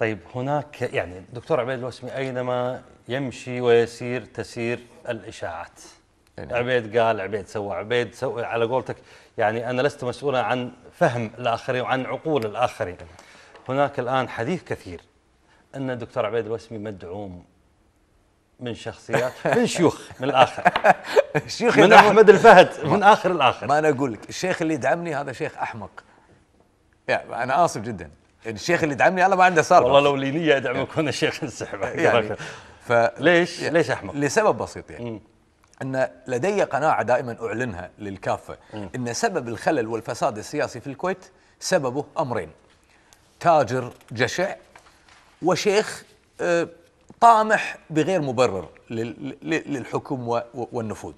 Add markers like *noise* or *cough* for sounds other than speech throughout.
طيب هناك يعني دكتور عبيد الوسمي اينما يمشي ويسير تسير الاشاعات يعني. عبيد قال عبيد سوى عبيد سوى على قولتك يعني انا لست مسؤولا عن فهم الاخرين وعن عقول الاخرين يعني هناك الان حديث كثير ان الدكتور عبيد الوسمي مدعوم من شخصيات *laughs* من شيوخ من الاخر *laughs* شيوخ من احمد الفهد من اخر الاخر ما انا اقول لك الشيخ اللي يدعمني هذا شيخ احمق يعني انا اسف جدا الشيخ اللي يدعمني انا ما عنده سالفه والله لو لي نيه ادعمك *laughs* وانا الشيخ انسحب يعني ف... ليش يعني ليش احمق لسبب بسيط يعني ان لدي قناعه دائما اعلنها للكافه م. ان سبب الخلل والفساد السياسي في الكويت سببه امرين تاجر جشع وشيخ آه، طامح بغير مبرر للحكم والنفوذ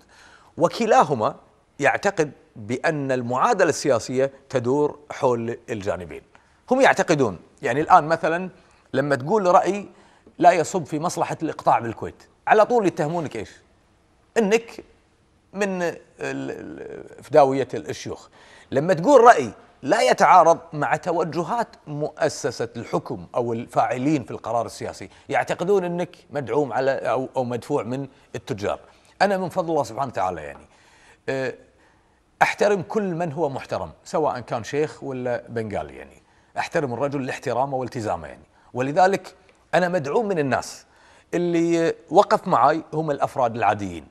وكلاهما يعتقد بان المعادله السياسيه تدور حول الجانبين هم يعتقدون يعني الآن مثلا لما تقول رأي لا يصب في مصلحة الإقطاع بالكويت على طول يتهمونك إيش أنك من فداوية الشيوخ لما تقول رأي لا يتعارض مع توجهات مؤسسة الحكم أو الفاعلين في القرار السياسي يعتقدون أنك مدعوم على أو, أو مدفوع من التجار أنا من فضل الله سبحانه وتعالى يعني أه، أحترم كل من هو محترم سواء كان شيخ ولا بنغالي يعني احترم الرجل لاحترامه والتزامه يعني ولذلك انا مدعوم من الناس اللي وقف معي هم الافراد العاديين